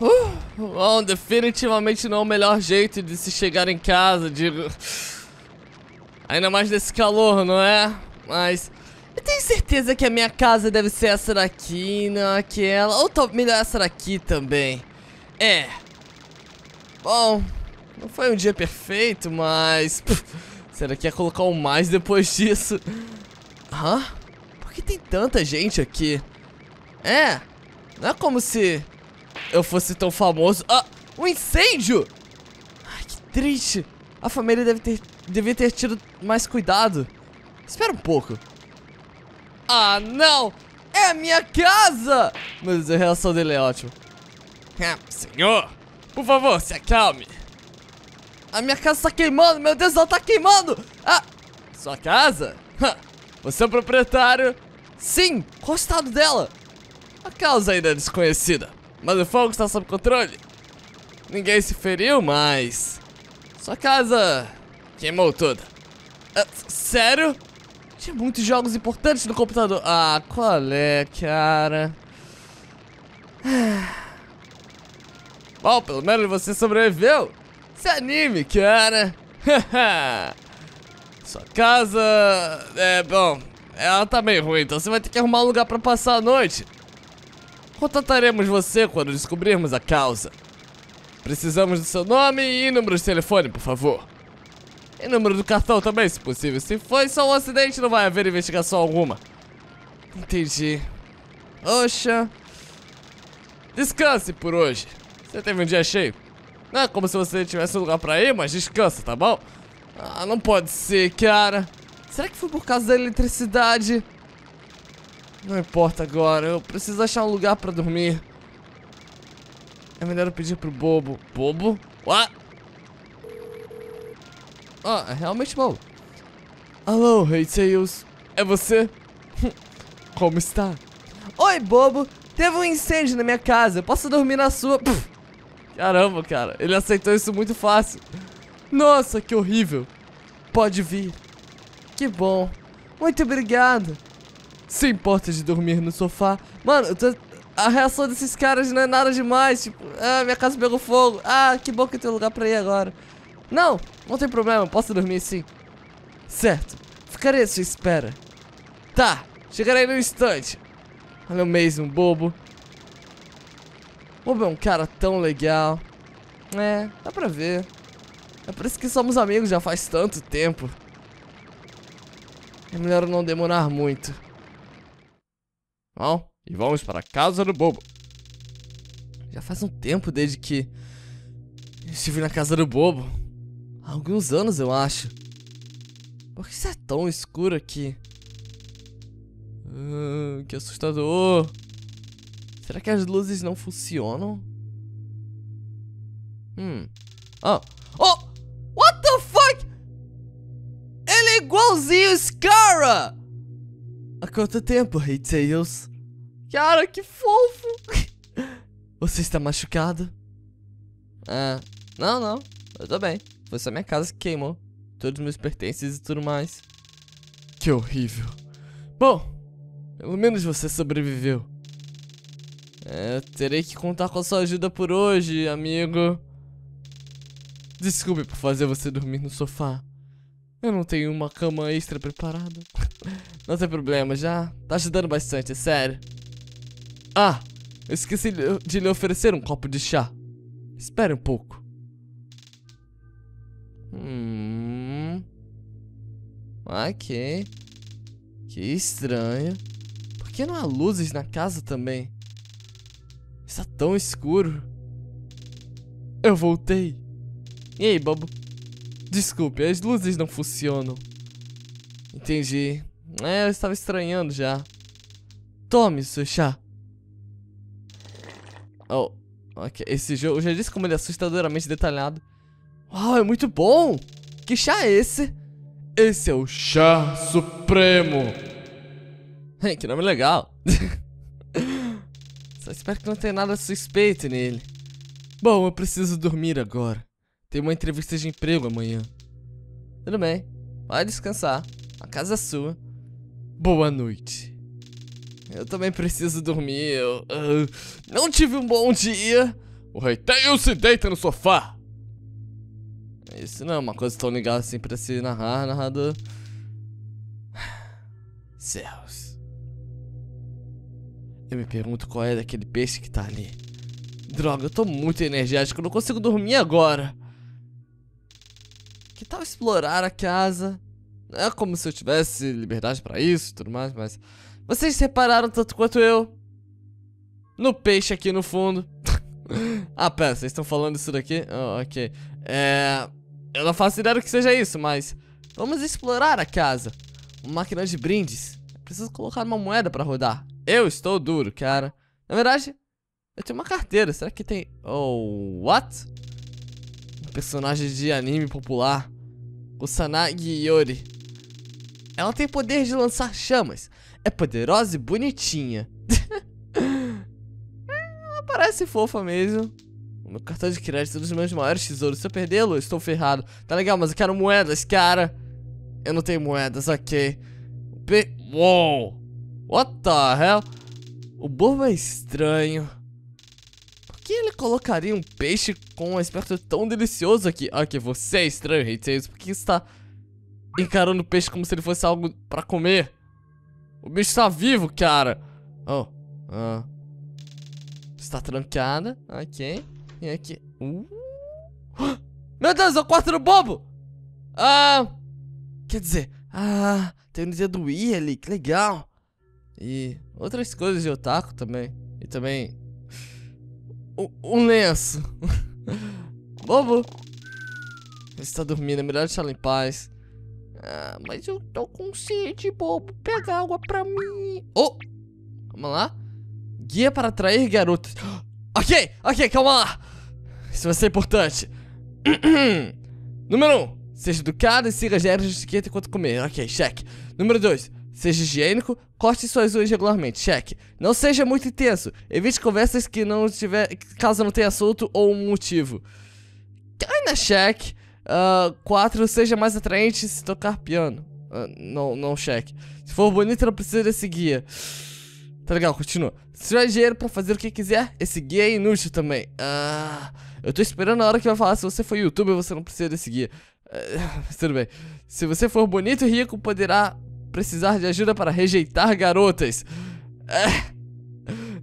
Uh, bom, definitivamente não é o melhor jeito de se chegar em casa, digo... Ainda mais nesse calor, não é? Mas... Eu tenho certeza que a minha casa deve ser essa daqui, não aquela... Ou talvez melhor essa daqui também. É. Bom, não foi um dia perfeito, mas... será que ia colocar um mais depois disso? Hã? Por que tem tanta gente aqui? É, não é como se eu fosse tão famoso. Ah, um incêndio! Ai, que triste. A família deve ter, devia ter tido mais cuidado. Espera um pouco. Ah, não! É a minha casa! Mas a reação dele é ótima. É, senhor, por favor, se acalme. A minha casa está queimando, meu Deus, ela está queimando! Ah, sua casa? você é o proprietário? Sim, qual o estado dela? A causa ainda é desconhecida. Mas o fogo está sob controle. Ninguém se feriu, mas... Sua casa queimou toda. Ah, sério? Tinha muitos jogos importantes no computador. Ah, qual é, cara? Bom, pelo menos você sobreviveu. Se anime, cara. Sua casa... É, bom... Ela tá meio ruim, então você vai ter que arrumar um lugar pra passar a noite. Contataremos você quando descobrirmos a causa. Precisamos do seu nome e número de telefone, por favor. E número do cartão também, se possível. Se foi só um acidente, não vai haver investigação alguma. Entendi. Oxa. Descanse por hoje. Você teve um dia cheio. Não é como se você tivesse um lugar pra ir, mas descansa, tá bom? Ah, não pode ser, cara. Será que foi por causa da eletricidade? Não importa agora, eu preciso achar um lugar pra dormir. É melhor eu pedir pro bobo. Bobo? What? Ah, é realmente bom. Alô, Rei hey Tails. É você? Como está? Oi, bobo. Teve um incêndio na minha casa. Eu posso dormir na sua... Pff. Caramba, cara. Ele aceitou isso muito fácil. Nossa, que horrível. Pode vir. Que bom. Muito obrigado se importa de dormir no sofá. Mano, tô... a reação desses caras não é nada demais. Tipo, ah, minha casa pegou fogo. Ah, que bom que tem lugar pra ir agora. Não, não tem problema, posso dormir sim. Certo, ficarei à sua espera. Tá, chegarei no instante. Olha o mesmo, bobo. Bobo é um cara tão legal. É, dá pra ver. É por isso que somos amigos já faz tanto tempo. É melhor não demorar muito. Bom, E vamos para a casa do bobo. Já faz um tempo desde que estive na casa do bobo. Há alguns anos, eu acho. Por que isso é tão escuro aqui? Uh, que assustador. Será que as luzes não funcionam? Hum. Ah. Oh! What the fuck? Ele é igualzinho esse cara! Há quanto tempo, Rei Tails? Cara, que fofo! Você está machucado? Ah, não, não. Eu tô bem. Foi só minha casa que queimou. Todos os meus pertences e tudo mais. Que horrível. Bom, pelo menos você sobreviveu. É, eu terei que contar com a sua ajuda por hoje, amigo. Desculpe por fazer você dormir no sofá. Eu não tenho uma cama extra preparada. Não tem problema, já tá ajudando bastante, é sério. Ah, eu esqueci de lhe oferecer um copo de chá. Espere um pouco. Hum. Ok. Que estranho. Por que não há luzes na casa também? Está tão escuro. Eu voltei. E aí, Bobo? Desculpe, as luzes não funcionam. Entendi. É, eu estava estranhando já. Tome seu chá. Oh, ok. Esse jogo, eu já disse como ele é assustadoramente detalhado. Uau, é muito bom! Que chá é esse? Esse é o Chá Supremo. que nome legal. Só espero que não tenha nada suspeito nele. Bom, eu preciso dormir agora. tem uma entrevista de emprego amanhã. Tudo bem. Vai descansar. A casa é sua. Boa noite. Eu também preciso dormir. Eu, uh, não tive um bom dia. O rei Tails se deita no sofá. Isso não é uma coisa tão legal assim pra se narrar, narrador. Céus. Eu me pergunto qual é daquele peixe que tá ali. Droga, eu tô muito energético, eu não consigo dormir agora. Que tal explorar a casa? É como se eu tivesse liberdade para isso e tudo mais, mas... Vocês repararam tanto quanto eu? No peixe aqui no fundo. ah, pera, vocês estão falando isso daqui? Oh, ok. É... Eu não faço ideia do que seja isso, mas... Vamos explorar a casa. Uma máquina de brindes. preciso colocar uma moeda pra rodar. Eu estou duro, cara. Na verdade, eu tenho uma carteira. Será que tem... Oh, what? Um personagem de anime popular. O Sanagi Yori. Ela tem poder de lançar chamas. É poderosa e bonitinha. ela parece fofa mesmo. O meu cartão de crédito é um dos meus maiores tesouros. Se eu perdê-lo, eu estou ferrado. Tá legal, mas eu quero moedas, cara. Eu não tenho moedas, ok. Be Uou! What the hell? O bobo é estranho. Por que ele colocaria um peixe com um aspecto tão delicioso aqui? Ok, que você é estranho, Reiteiros. Por que está encarando o peixe como se ele fosse algo pra comer. O bicho tá vivo, cara. Oh. Ah. Está trancada. Ok. E aqui. Uh. Meu Deus, é o quarto do bobo! Ah. Quer dizer. Ah. Tem o dia do I ali. Que legal. E outras coisas de otaku também. E também. Um lenço. bobo. Ele está dormindo. É melhor deixá-lo em paz. Ah, mas eu tô com sede, bobo. Pega água pra mim. Oh! Vamos lá. Guia para atrair garotas. Ok, ok, calma lá. Isso vai ser importante. Número 1. Um, seja educado e siga as regras de etiqueta enquanto comer. Ok, cheque. Número 2. Seja higiênico, corte suas unhas regularmente, cheque. Não seja muito intenso, evite conversas que não tiver, caso não tenha assunto ou um motivo. Kinda tá cheque. Uh, ah, 4. Seja mais atraente se tocar piano. Uh, não, não cheque. Se for bonito não precisa desse guia. Tá legal, continua. Se tiver dinheiro pra fazer o que quiser, esse guia é inútil também. Ah, eu tô esperando a hora que vai falar. Se você for youtuber, você não precisa desse guia. Uh, tudo bem. Se você for bonito e rico, poderá precisar de ajuda para rejeitar garotas. É.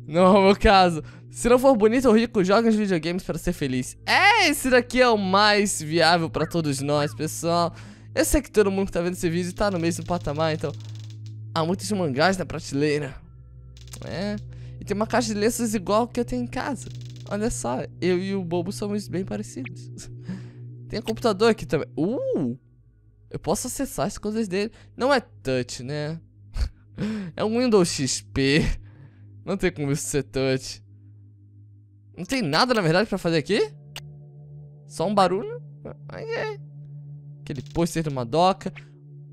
Não é o meu caso. Se não for bonito ou rico, joga os videogames para ser feliz. É, esse daqui é o mais viável para todos nós, pessoal. Eu sei que todo mundo que tá vendo esse vídeo tá no mesmo patamar, então... Há muitos mangás na prateleira. É... E tem uma caixa de lenços igual que eu tenho em casa. Olha só, eu e o Bobo somos bem parecidos. tem um computador aqui também. Uh! Eu posso acessar as coisas dele. Não é touch, né? é um Windows XP. Não tem como isso ser touch. Não tem nada, na verdade, pra fazer aqui? Só um barulho? Okay. É. Aquele pôster de uma doca.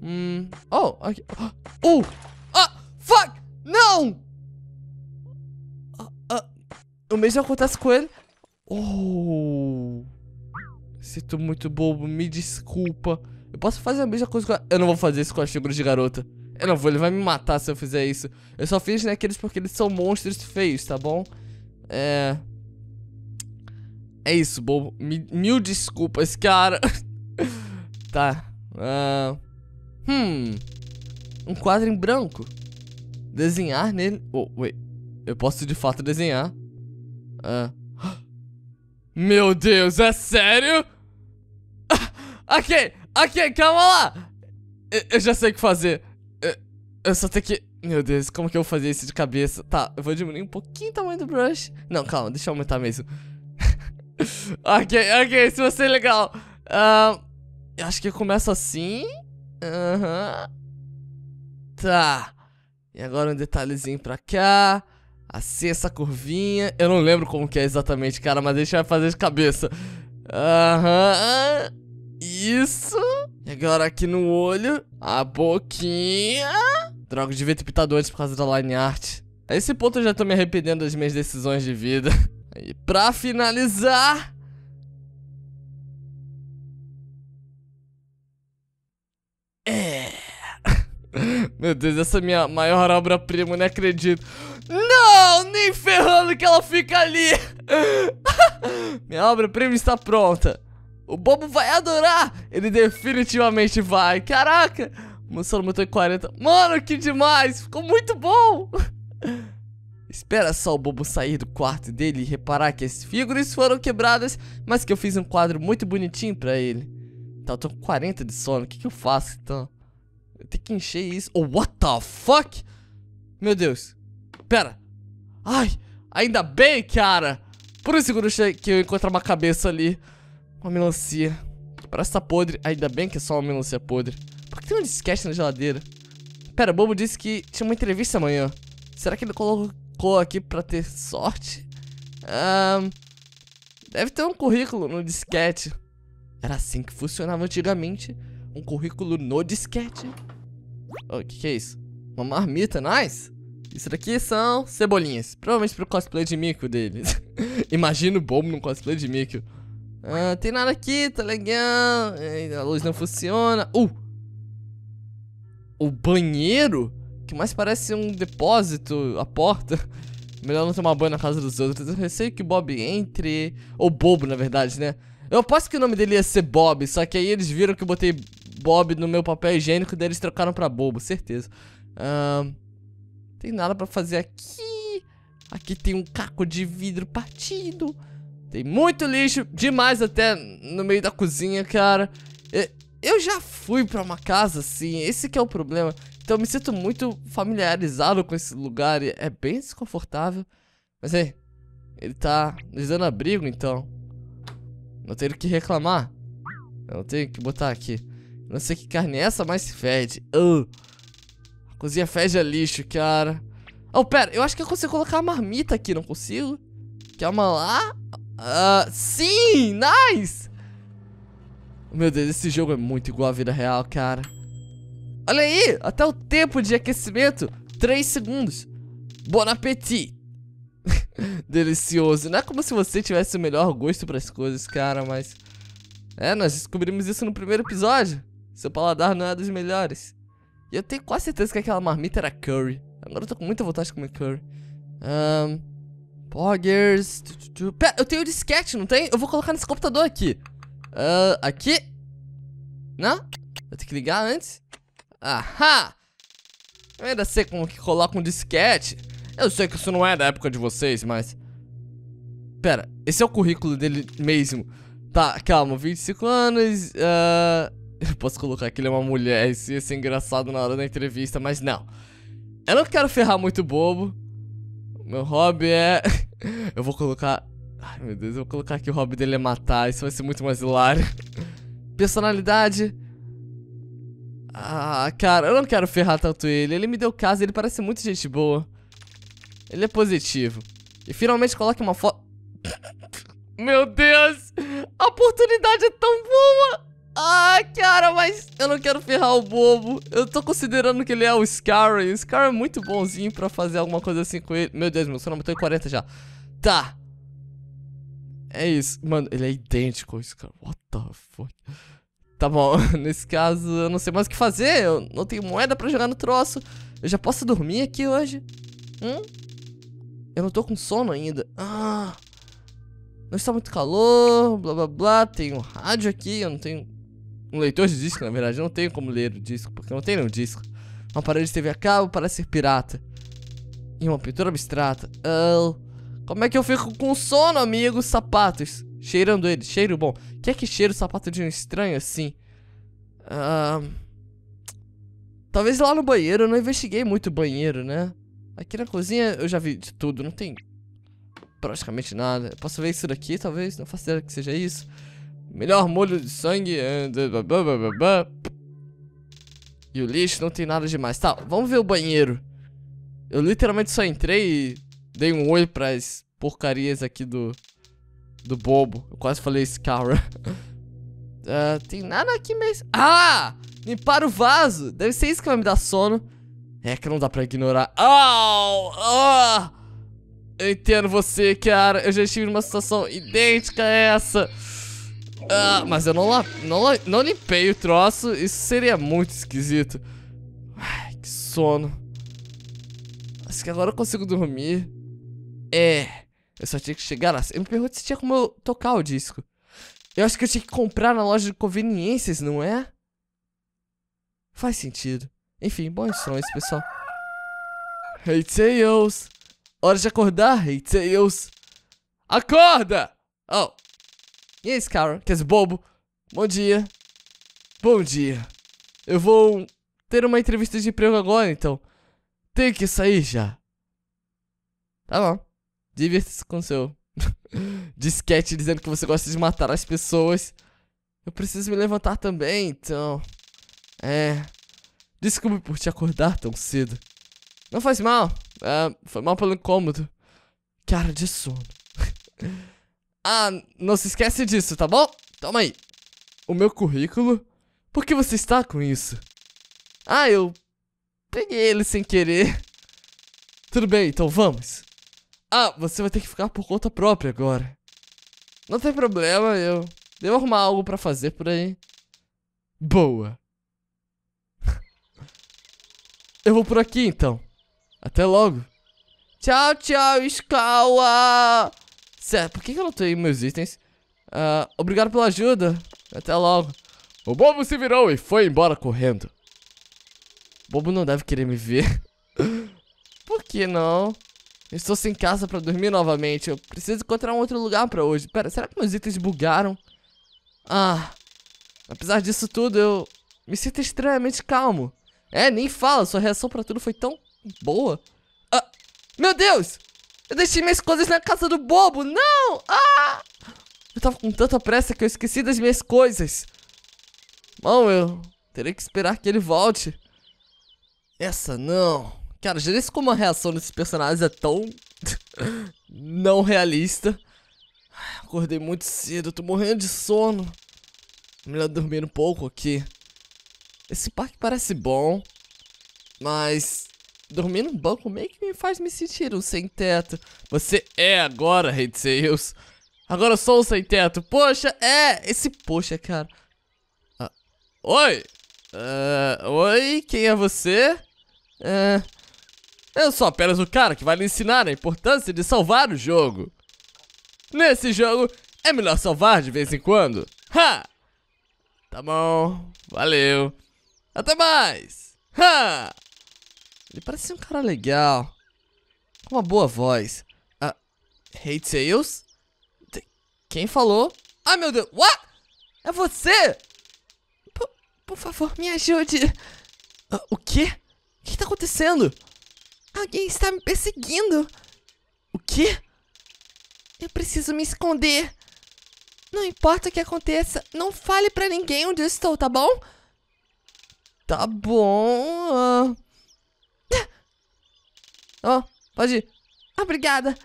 Hum. Oh, aqui. Okay. Oh! Ah! Fuck! Não! Ah, ah. O mesmo acontece com ele. Oh! Sinto muito bobo, me desculpa. Eu posso fazer a mesma coisa com a... Eu não vou fazer isso com as figuras de garota. Eu não vou, ele vai me matar se eu fizer isso. Eu só fiz naqueles né, porque eles são monstros feios, tá bom? É... É isso, bobo. Mil desculpas, cara. tá. Uh... Hum. Um quadro em branco. Desenhar nele. Oh, wait. Eu posso de fato desenhar. Uh... Meu Deus, é sério? ok, ok, calma lá. Eu, eu já sei o que fazer. Eu, eu só tenho que. Meu Deus, como que eu vou fazer isso de cabeça? Tá, eu vou diminuir um pouquinho o tamanho do brush. Não, calma, deixa eu aumentar mesmo. ok, ok, isso vai ser legal. Uh, acho que começa assim. Aham. Uhum. Tá. E agora um detalhezinho pra cá. Assim, essa curvinha. Eu não lembro como que é exatamente, cara, mas deixa eu fazer de cabeça. Aham. Uhum. Isso. E agora aqui no olho. A boquinha. Droga, devia ter pintado antes por causa da line art. A esse ponto eu já tô me arrependendo das minhas decisões de vida. E pra finalizar... É... Meu Deus, essa é minha maior obra-prima, não acredito. Não, nem ferrando que ela fica ali. minha obra-prima está pronta. O bobo vai adorar. Ele definitivamente vai. Caraca. Mostrando meu 40. Mano, que demais. Ficou muito bom. Espera só o bobo sair do quarto dele e reparar que as figuras foram quebradas, mas que eu fiz um quadro muito bonitinho pra ele. Tá, eu tô com 40 de sono, o que, que eu faço então? Eu tenho que encher isso. Oh, what the fuck? Meu Deus. Pera. Ai, ainda bem, cara. Por um segundo que eu encontrei uma cabeça ali. Uma melancia. Parece tá podre. Ainda bem que é só uma melancia podre. Por que tem um disquete na geladeira? Pera, o Bobo disse que tinha uma entrevista amanhã. Será que ele colocou colocou aqui pra ter sorte. Um, deve ter um currículo no disquete. Era assim que funcionava antigamente. Um currículo no disquete. O oh, que, que é isso? Uma marmita, nice! Isso daqui são cebolinhas. Provavelmente pro cosplay de Mico deles. Imagina o bombo num cosplay de Mico. Ah, tem nada aqui, tá legal. É, a luz não funciona. Uh! O banheiro? que mais parece um depósito, a porta. Melhor não tomar banho na casa dos outros. Eu receio que o Bob entre. Ou Bobo, na verdade, né? Eu aposto que o nome dele ia ser Bob, só que aí eles viram que eu botei Bob no meu papel higiênico, daí eles trocaram pra Bobo, certeza. Um... Tem nada pra fazer aqui. Aqui tem um caco de vidro partido. Tem muito lixo, demais até no meio da cozinha, cara. Eu já fui pra uma casa assim, esse que é o problema. Então eu me sinto muito familiarizado com esse lugar. É bem desconfortável. Mas aí, ele tá nos dando abrigo, então. Não tenho o que reclamar. Eu não tenho que botar aqui. Não sei que carne é essa, mas fede. Uh. A cozinha fede a lixo, cara. Oh, pera. Eu acho que eu consigo colocar a marmita aqui, não consigo? Quer uma lá. Uh, sim! Nice! Meu Deus, esse jogo é muito igual à vida real, cara. Olha aí, até o tempo de aquecimento, 3 segundos. Bon appetit. Delicioso. Não é como se você tivesse o melhor gosto para as coisas, cara, mas... É, nós descobrimos isso no primeiro episódio. Seu paladar não é dos melhores. E eu tenho quase certeza que aquela marmita era curry. Agora eu tô com muita vontade de comer curry. Um, poggers. Tu, tu, tu. Pera, eu tenho o disquete, não tem? Eu vou colocar nesse computador aqui. Uh, aqui. Não? Eu tenho que ligar antes. Ahá! Ainda sei como que coloca um disquete. Eu sei que isso não é da época de vocês, mas... Pera, esse é o currículo dele mesmo. Tá, calma, 25 anos... Uh... Eu posso colocar que ele é uma mulher, isso ia ser engraçado na hora da entrevista, mas não. Eu não quero ferrar muito bobo. Meu hobby é... eu vou colocar... Ai, meu Deus, eu vou colocar que o hobby dele é matar, isso vai ser muito mais hilário. Personalidade... Ah, cara, eu não quero ferrar tanto ele. Ele me deu casa, ele parece muito gente boa. Ele é positivo. E finalmente coloque uma foto... Meu Deus! A oportunidade é tão boa! Ah, cara, mas eu não quero ferrar o bobo. Eu tô considerando que ele é o Scar. o Scar é muito bonzinho pra fazer alguma coisa assim com ele. Meu Deus, meu eu tô em 40 já. Tá. É isso. Mano, ele é idêntico ao Scar. What the fuck? Tá bom, nesse caso eu não sei mais o que fazer, eu não tenho moeda pra jogar no troço. Eu já posso dormir aqui hoje? Hum? Eu não tô com sono ainda. Ah, não está muito calor, blá blá blá. Tem um rádio aqui, eu não tenho. Um leitor de disco, na verdade, eu não tenho como ler o disco, porque eu não tenho nenhum disco. É uma parede de TV a cabo parece ser pirata. E uma pintura abstrata. Uh, como é que eu fico com sono, amigos? Sapatos. Cheirando ele, cheiro bom. Quer que cheiro? o sapato de um estranho assim? Ah, talvez lá no banheiro, eu não investiguei muito o banheiro, né? Aqui na cozinha eu já vi de tudo, não tem praticamente nada. Eu posso ver isso daqui, talvez, não faço ideia que seja isso. Melhor molho de sangue. Eh, e o lixo não tem nada demais. Tá, vamos ver o banheiro. Eu literalmente só entrei e dei um olho pras porcarias aqui do, do bobo. Eu quase falei Scarra. uh, ah, tem nada aqui mesmo. Ah! Limpar o vaso. Deve ser isso que vai me dar sono. É que não dá pra ignorar. Oh, oh. Eu entendo você, cara. Eu já estive numa situação idêntica a essa. Uh, mas eu não, não, não limpei o troço. Isso seria muito esquisito. Ai, que sono. Acho que agora eu consigo dormir. É. Eu só tinha que chegar lá. Eu me pergunto se tinha como eu tocar o disco. Eu acho que eu tinha que comprar na loja de conveniências, não é? Faz sentido. Enfim, bons sonhos, pessoal. Hey Tails! Hora de acordar, Hey Tails! Acorda! Oh! E aí, Scarra? Quer dizer, bobo? Bom dia. Bom dia. Eu vou ter uma entrevista de emprego agora, então. Tenho que sair já. Tá bom divirta-se com seu disquete dizendo que você gosta de matar as pessoas. Eu preciso me levantar também, então. É. Desculpe por te acordar tão cedo. Não faz mal. É, foi mal pelo incômodo. Cara de sono. ah, não se esquece disso, tá bom? Toma aí. O meu currículo. Por que você está com isso? Ah, eu peguei ele sem querer. Tudo bem, então vamos. Ah, você vai ter que ficar por conta própria agora. Não tem problema, eu... Devo arrumar algo pra fazer por aí. Boa. eu vou por aqui, então. Até logo. Tchau, tchau, Skawa! Certo, por que, que eu não tenho meus itens? Uh, obrigado pela ajuda. Até logo. O bobo se virou e foi embora correndo. O bobo não deve querer me ver. por que não? Estou sem casa para dormir novamente. Eu preciso encontrar um outro lugar para hoje. Pera, será que meus itens bugaram? Ah, apesar disso tudo, eu me sinto estranhamente calmo. É, nem fala, sua reação para tudo foi tão boa. Ah, meu Deus! Eu deixei minhas coisas na casa do bobo, não! Ah! Eu tava com tanta pressa que eu esqueci das minhas coisas. Bom, eu terei que esperar que ele volte. Essa não. Cara, já disse como a reação desses personagens é tão não realista. Acordei muito cedo, tô morrendo de sono. Melhor dormir um pouco aqui. Esse parque parece bom, mas dormir num banco meio que me faz me sentir um sem teto. Você é agora, Red Sales. Agora eu sou um sem teto. Poxa, é! Esse poxa, cara. Ah, oi! Uh, oi, quem é você? Uh, eu é sou apenas o cara que vai lhe ensinar a importância de salvar o jogo. Nesse jogo, é melhor salvar de vez em quando. Ha! Tá bom, valeu. Até mais! Ha! Ele parece um cara legal. Com uma boa voz. Ah, hate sales? De quem falou? Ai ah, meu Deus, what? É você? P por favor, me ajude. Ah, o quê? O que tá acontecendo? Alguém está me perseguindo. O quê? Eu preciso me esconder. Não importa o que aconteça, não fale para ninguém onde eu estou, tá bom? Tá bom. Ah! Ó, oh, pode ir. Ah, obrigada.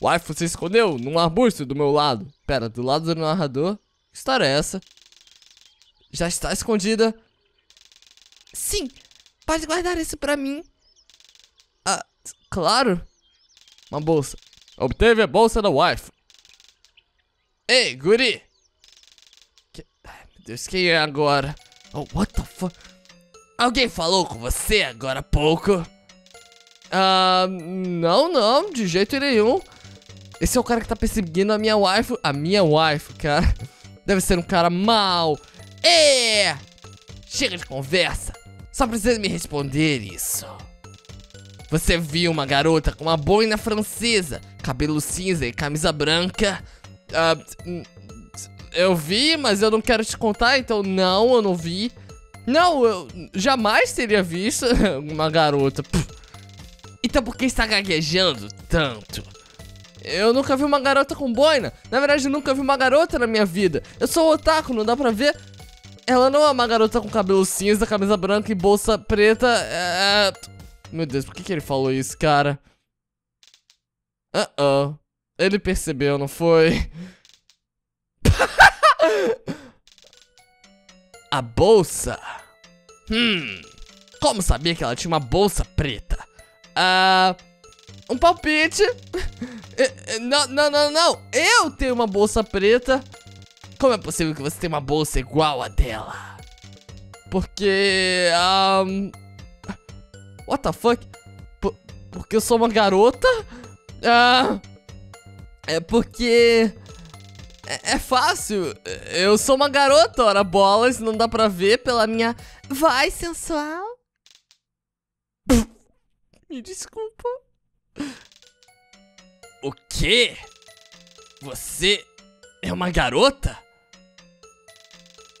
Uai, você escondeu num arbusto do meu lado. Pera, do lado do narrador? Que história é essa? Já está escondida. Sim, pode guardar isso pra mim. Claro. Uma bolsa. Obteve a bolsa da wife. Ei, guri. Que... Ai, meu Deus, quem é agora? Oh, what the fuck? Alguém falou com você agora há pouco? Ah, uh, não, não, de jeito nenhum. Esse é o cara que tá perseguindo a minha wife. A minha wife, cara. Deve ser um cara mau. É! Chega de conversa. Só precisa me responder isso. Você viu uma garota com uma boina francesa, cabelo cinza e camisa branca? Uh, eu vi, mas eu não quero te contar, então não, eu não vi. Não, eu jamais teria visto uma garota. Então por que está gaguejando tanto? Eu nunca vi uma garota com boina. Na verdade, eu nunca vi uma garota na minha vida. Eu sou otaku, não dá pra ver. Ela não é uma garota com cabelo cinza, camisa branca e bolsa preta. É... é meu Deus, por que, que ele falou isso, cara? Uh-oh. Ele percebeu, não foi? a bolsa. Hum. Como sabia que ela tinha uma bolsa preta? Ah... Um palpite. Eh, eh, não, não, não, não. Eu tenho uma bolsa preta. Como é possível que você tenha uma bolsa igual a dela? Porque... Um, ah, What the fuck? P porque eu sou uma garota? Ah, é porque... É, é fácil, eu sou uma garota, ora bolas, não dá pra ver pela minha voz sensual. Me desculpa. O quê? Você é uma garota?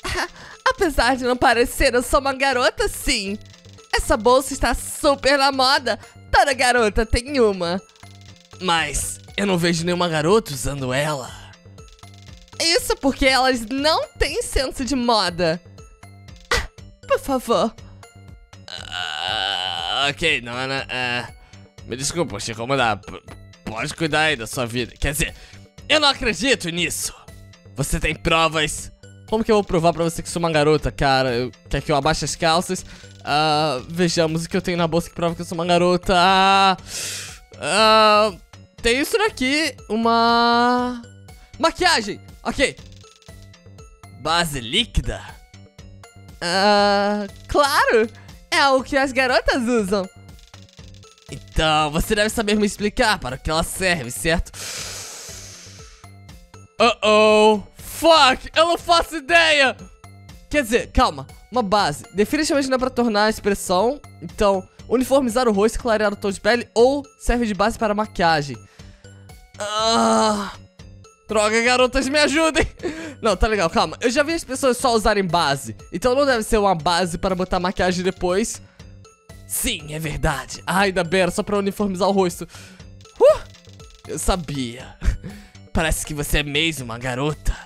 Apesar de não parecer, eu sou uma garota, sim. Essa bolsa está super na moda. Toda garota tem uma. Mas eu não vejo nenhuma garota usando ela. Isso porque elas não têm senso de moda. Ah, por favor. Uh, ok, Nona. Uh, é. me desculpa por te incomodar. Ah, p pode cuidar aí da sua vida. Quer dizer, eu não acredito nisso. Você tem provas. Como que eu vou provar pra você que sou uma garota, cara? Eu, quer que eu abaixe as calças? Ah, vejamos o que eu tenho na bolsa que prova que eu sou uma garota. Ah, ah tem isso daqui. Uma... Maquiagem. Ok. Base líquida? Ah, claro. É o que as garotas usam. Então, você deve saber me explicar para o que ela serve, certo? Uh-oh. Fuck, eu não faço ideia. Quer dizer, calma. Uma base. Definitivamente não é pra tornar a expressão. Então, uniformizar o rosto, clarear o tom de pele ou serve de base para maquiagem. Ah, droga, garotas, me ajudem! Não, tá legal, calma. Eu já vi as pessoas só usarem base. Então não deve ser uma base para botar maquiagem depois. Sim, é verdade. Ai da bem, era só pra uniformizar o rosto. Uh, eu sabia. Parece que você é mesmo uma garota.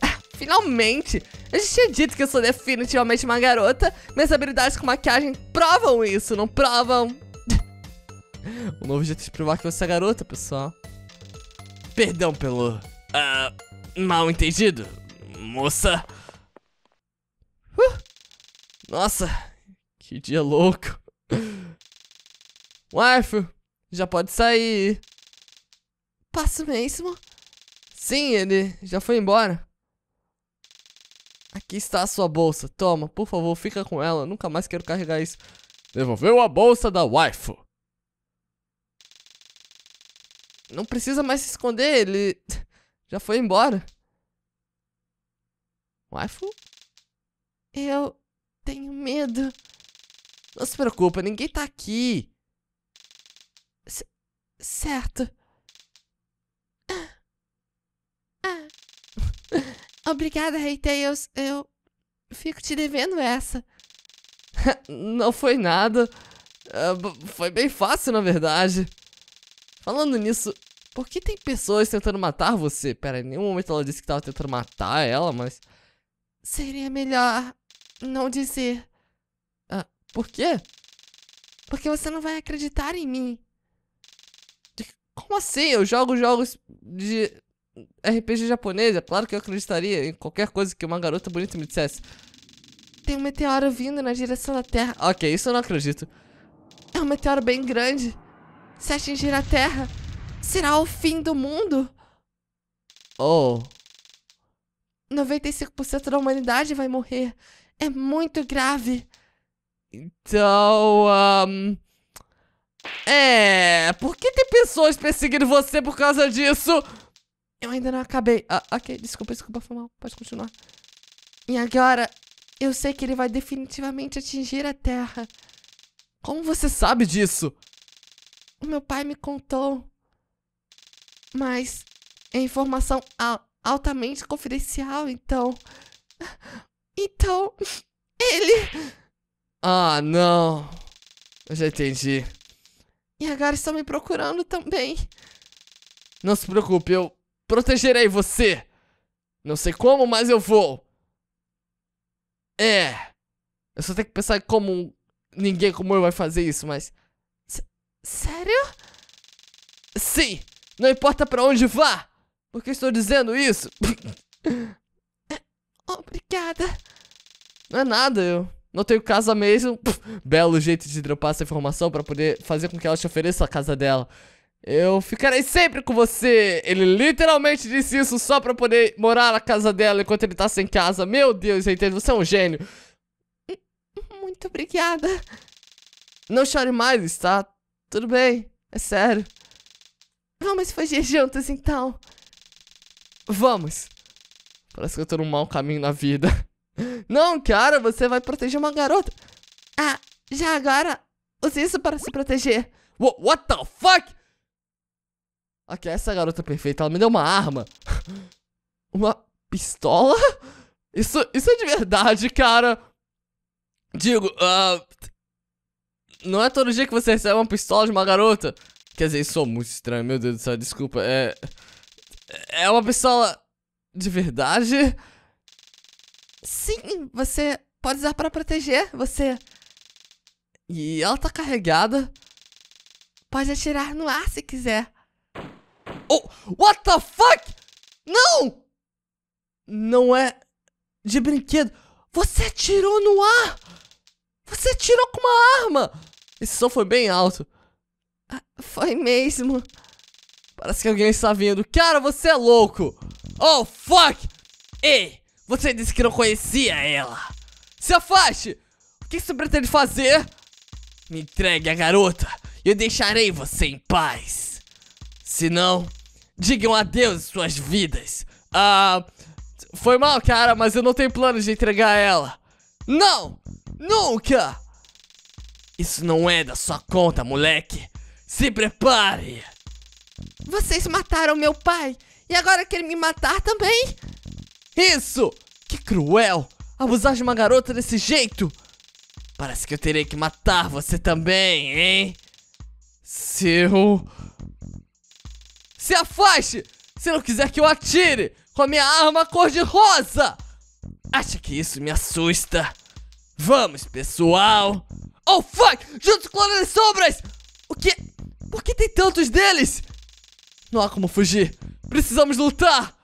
Ah, finalmente! Eu gente tinha dito que eu sou definitivamente uma garota. Minhas habilidades com maquiagem provam isso, não provam? um novo jeito de provar que você é garota, pessoal. Perdão pelo... Uh, mal entendido, moça. Uh, nossa, que dia louco. Wife, já pode sair. Passo mesmo? Sim, ele já foi embora. Aqui está a sua bolsa. Toma, por favor, fica com ela. Nunca mais quero carregar isso. Devolveu a bolsa da waifu. Não precisa mais se esconder, ele já foi embora. Waifu? Eu tenho medo. Não se preocupa, ninguém tá aqui. C certo. Obrigada, Tails. Eu fico te devendo essa. Não foi nada. Ah, foi bem fácil, na verdade. Falando nisso, por que tem pessoas tentando matar você? Pera, em nenhum momento ela disse que tava tentando matar ela, mas... Seria melhor não dizer. Ah, por quê? Porque você não vai acreditar em mim. Como assim? Eu jogo jogos de RPG japonês, é claro que eu acreditaria em qualquer coisa que uma garota bonita me dissesse. Tem um meteoro vindo na direção da Terra. Ok, isso eu não acredito. É um meteoro bem grande. Se atingir a Terra, será o fim do mundo. Oh. 95% da humanidade vai morrer. É muito grave. Então, um... É, por que tem pessoas perseguindo você por causa disso? Eu ainda não acabei. Ah, ok, desculpa, desculpa, foi mal. Pode continuar. E agora, eu sei que ele vai definitivamente atingir a Terra. Como você sabe disso? O meu pai me contou. Mas é informação altamente confidencial, então. Então. Ele. Ah, não. Eu já entendi. E agora estão me procurando também. Não se preocupe, eu Protegerei você. Não sei como, mas eu vou. É. Eu só tenho que pensar em como ninguém como eu vai fazer isso, mas... S Sério? Sim! Não importa pra onde vá! Por que estou dizendo isso? É, obrigada. Não é nada, eu não tenho casa mesmo. belo jeito de dropar essa informação para poder fazer com que ela te ofereça a casa dela. Eu ficarei sempre com você! Ele literalmente disse isso só pra poder morar na casa dela enquanto ele tá sem casa. Meu Deus, eu entendo, você é um gênio. Muito obrigada. Não chore mais, está? Tudo bem, é sério. Vamos fugir juntos então. Vamos. Parece que eu tô num mau caminho na vida. Não, cara, você vai proteger uma garota. Ah, já agora, use isso para se proteger. What the fuck? Aqui, essa garota perfeita, ela me deu uma arma. uma pistola? Isso, isso é de verdade, cara. Digo, uh, não é todo dia que você recebe uma pistola de uma garota. Quer dizer, isso é muito estranho, meu Deus do céu, desculpa. É. É uma pistola. de verdade? Sim, você pode usar para proteger você. E ela tá carregada. Pode atirar no ar se quiser. Oh, what the fuck? Não! Não é de brinquedo. Você atirou no ar! Você atirou com uma arma! Esse som foi bem alto. Ah, foi mesmo. Parece que alguém está vindo. Cara, você é louco! Oh, fuck! Ei, você disse que não conhecia ela. Se afaste! O que você pretende fazer? Me entregue a garota e eu deixarei você em paz. Se não, Digam adeus suas vidas. Ah, foi mal, cara, mas eu não tenho plano de entregar ela. Não! Nunca! Isso não é da sua conta, moleque. Se prepare! Vocês mataram meu pai e agora querem me matar também? Isso! Que cruel! Abusar de uma garota desse jeito! Parece que eu terei que matar você também, hein? Seu... Se afaste! Se não quiser que eu atire com a minha arma cor-de-rosa! Acha que isso me assusta? Vamos, pessoal! Oh, fuck! Juntos, com das sombras! O que? Por que tem tantos deles? Não há como fugir. Precisamos lutar!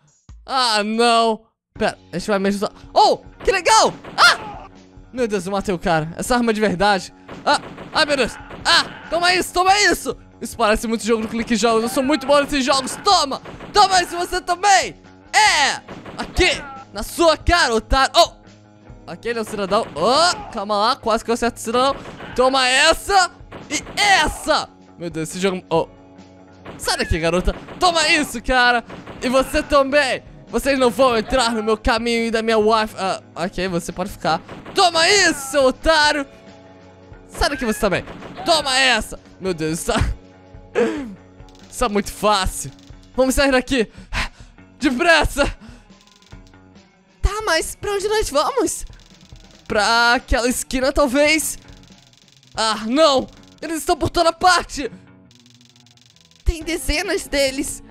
Ah, não! Pera, a gente vai me ajudar. Oh, que legal! Ah! Meu Deus, eu matei o cara. Essa arma é de verdade. Ah, ai meu Deus! Ah, toma isso, toma isso! Isso parece muito jogo do clique jogos. Eu sou muito bom nesses jogos. Toma! Toma isso você também! É! Aqui! Na sua cara, otário! Oh! Aquele é o cidadão. Oh! Calma lá, quase que eu acerto o cidadão. Toma essa! E essa! Meu Deus, esse jogo... Oh! Sai daqui, garota! Toma isso, cara! E você também! Vocês não vão entrar no meu caminho e da minha wife... Ah, ok, você pode ficar. Toma isso, seu otário! Sai daqui você também! Toma essa! Meu Deus, tá... Isso é muito fácil. Vamos sair daqui. Depressa! Tá, mas pra onde nós vamos? Pra aquela esquina, talvez? Ah, não! Eles estão por toda parte! Tem dezenas deles!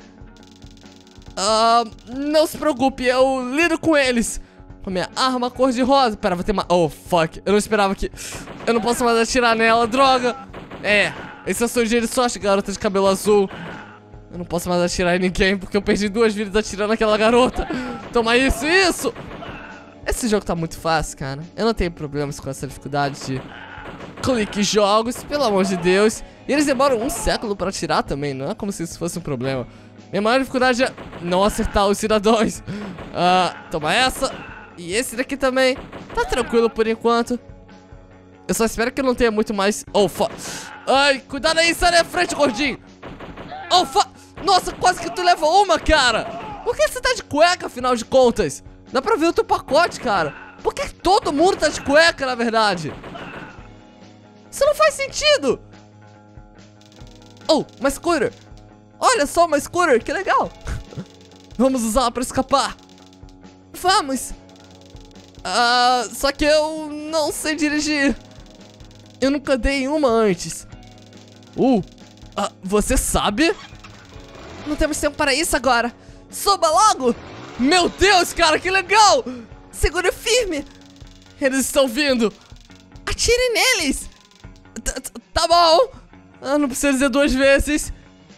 Ah, não se preocupe, eu lido com eles! Com a minha arma cor-de-rosa. Pera, vou ter uma... Oh, fuck. Eu não esperava que... Eu não posso mais atirar nela, droga! É, essas é sujeiras só as garotas de cabelo azul. Eu não posso mais atirar em ninguém porque eu perdi duas vidas atirando naquela garota. Toma isso, isso! Esse jogo tá muito fácil, cara. Eu não tenho problemas com essa dificuldade de clique jogos, pelo amor de Deus. E eles demoram um século pra atirar também, não é como se isso fosse um problema. Minha maior dificuldade é não acertar os cidadãos. Ah, toma essa. E esse daqui também. Tá tranquilo por enquanto. Eu só espero que não tenha muito mais... Oh, fuck. Ai, cuidado aí, sai da frente, gordinho. Oh, fuck. Nossa, quase que tu leva uma, cara. Por que você tá de cueca, afinal de contas? Dá pra ver o teu pacote, cara. Por que todo mundo tá de cueca, na verdade? Isso não faz sentido. Oh, uma scooter. Olha só uma scooter, que legal. Vamos usá-la pra escapar. Vamos. Ah, só que eu não sei dirigir. Eu nunca dei uma antes. Uh, ah, você sabe? Não temos tempo para isso agora. Suba logo! Meu Deus, cara, que legal! Segura firme! Eles estão vindo! Atirem neles! T -t tá bom! Ah, não precisa dizer duas vezes.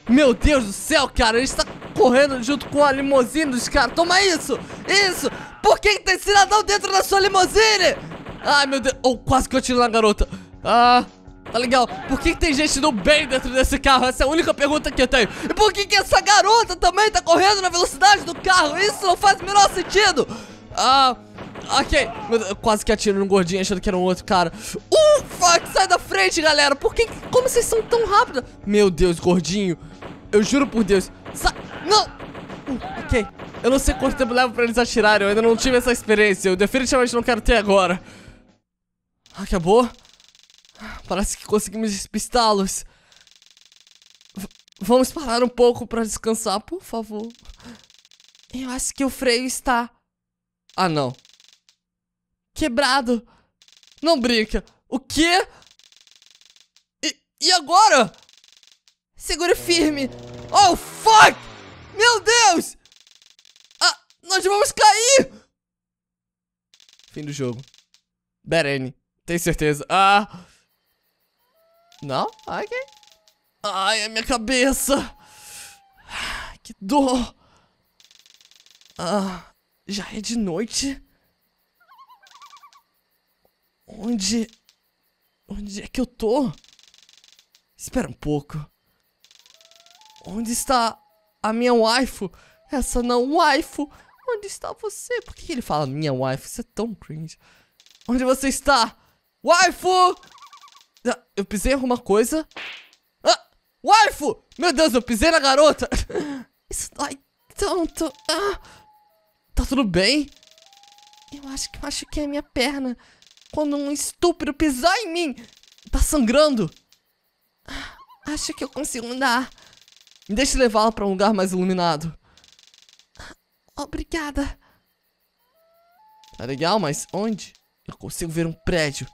Meu Deus do céu, cara, ele está correndo junto com a limusine dos caras. Toma isso! Isso! Por que, que tem cidadão dentro da sua limusine? Ai, meu Deus. Oh, quase que eu tiro na garota. Ah, tá legal. Por que, que, tem gente do bem dentro desse carro? Essa é a única pergunta que eu tenho. E por que, que essa garota também tá correndo na velocidade do carro? Isso não faz o menor sentido. Ah, ok. Eu quase que atiro no gordinho achando que era um outro cara. Ufa, uh, sai da frente, galera. Por que, como vocês são tão rápidos? Meu Deus, gordinho. Eu juro por Deus. Sai, não. Uh, ok. Eu não sei quanto tempo leva pra eles atirarem. Eu ainda não tive essa experiência. Eu definitivamente não quero ter agora. Ah, acabou? Parece que conseguimos despistá-los. Vamos parar um pouco para descansar, por favor. Eu acho que o freio está. Ah, não. Quebrado. Não brinca. O quê? E, e agora? Segure firme. Oh, fuck! Meu Deus! Ah, nós vamos cair! Fim do jogo. Beren, tem certeza. Ah! Não? ai, ok. Ai, a minha cabeça. Que dor. Ah, já é de noite? Onde... Onde é que eu tô? Espera um pouco. Onde está a minha waifu? Essa não, waifu. Onde está você? Por que ele fala minha waifu? Isso é tão cringe. Onde você está? Waifu! Ah, eu pisei em alguma coisa. Ah! Waifu! Meu Deus, eu pisei na garota! Isso dói tanto. Ah! Tá tudo bem? Eu acho que eu acho que é a minha perna. Quando um estúpido pisar em mim, tá sangrando. Ah, acho que eu consigo andar. Me deixe levá-la para um lugar mais iluminado. Ah, obrigada. Tá legal, mas onde? Eu consigo ver um prédio.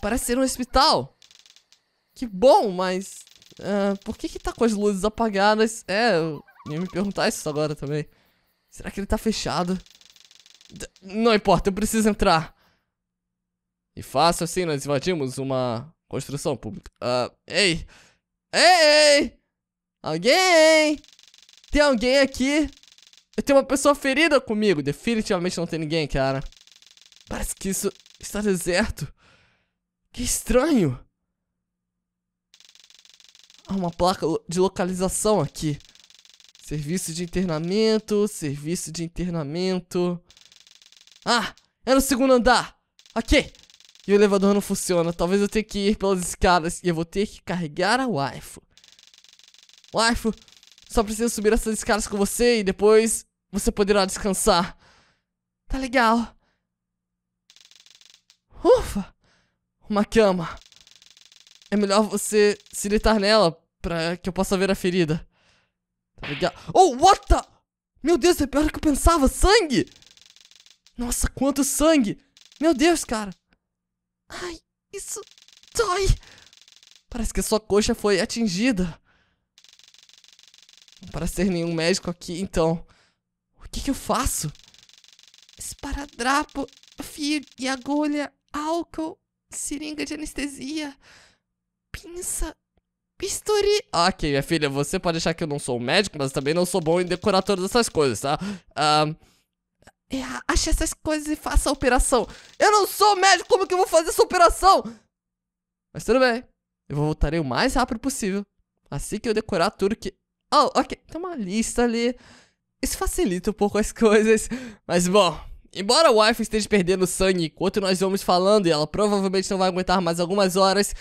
Parece ser um hospital. Que bom, mas... Uh, por que que tá com as luzes apagadas? É, eu ia me perguntar isso agora também. Será que ele tá fechado? D não importa, eu preciso entrar. E fácil assim, nós invadimos uma construção pública. Uh, ei! Ei, ei! Alguém! Tem alguém aqui? Eu tenho uma pessoa ferida comigo. Definitivamente não tem ninguém, cara. Parece que isso está deserto. Que estranho. Há ah, uma placa de localização aqui. Serviço de internamento, serviço de internamento. Ah, é no segundo andar. ok E o elevador não funciona. Talvez eu tenha que ir pelas escadas e eu vou ter que carregar a waifu. Waifu, só preciso subir essas escadas com você e depois você poderá descansar. Tá legal. Ufa! Uma cama. É melhor você se deitar nela pra que eu possa ver a ferida. Tá ligado? Oh, what the... Meu Deus, é pior do que eu pensava. Sangue! Nossa, quanto sangue! Meu Deus, cara. Ai, isso dói. Parece que a sua coxa foi atingida. Não parece ter nenhum médico aqui, então. O que, que eu faço? Esparadrapo, fio e agulha, álcool, seringa de anestesia. Pinça. Bisturi. Ok, minha filha, você pode achar que eu não sou um médico, mas também não sou bom em decorar todas essas coisas, tá? Ahn. É, Ache essas coisas e faça a operação. Eu não sou médico, como que eu vou fazer essa operação? Mas tudo bem. Eu voltarei o mais rápido possível. Assim que eu decorar tudo que. Oh, ok. Tem uma lista ali. Isso facilita um pouco as coisas. Mas bom. Embora a wife esteja perdendo sangue enquanto nós vamos falando e ela provavelmente não vai aguentar mais algumas horas,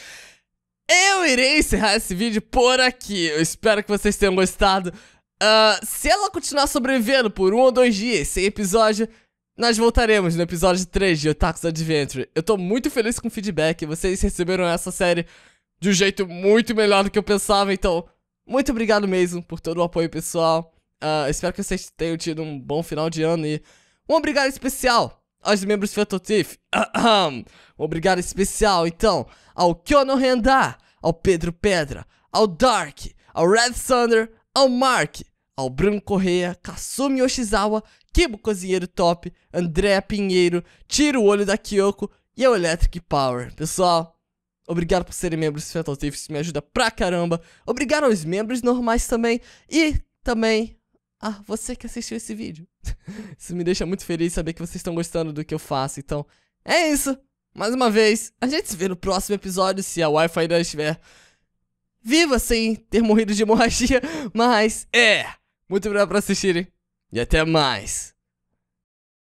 eu irei encerrar esse vídeo por aqui. Eu espero que vocês tenham gostado. Uh, se ela continuar sobrevivendo por um ou dois dias sem episódio, nós voltaremos no episódio 3 de Otaku's Adventure. Eu tô muito feliz com o feedback. Vocês receberam essa série de um jeito muito melhor do que eu pensava. Então, muito obrigado mesmo por todo o apoio pessoal. Uh, espero que vocês tenham tido um bom final de ano e um obrigado especial aos membros Fetotif. Um obrigado especial, então, ao Kyono Renda, ao Pedro Pedra, ao Dark, ao Red Thunder, ao Mark, ao Bruno Correia, Kasumi Yoshizawa, Kibo Cozinheiro Top, André Pinheiro, Tira o Olho da Kyoko e ao Electric Power. Pessoal, obrigado por serem membros do Fatal Thief, isso me ajuda pra caramba. Obrigado aos membros normais também e também a você que assistiu esse vídeo. isso me deixa muito feliz saber que vocês estão gostando do que eu faço, então é isso mais uma vez, a gente se vê no próximo episódio se a Wi-Fi ainda estiver viva sem ter morrido de hemorragia. Mas é, muito obrigado por assistirem e até mais.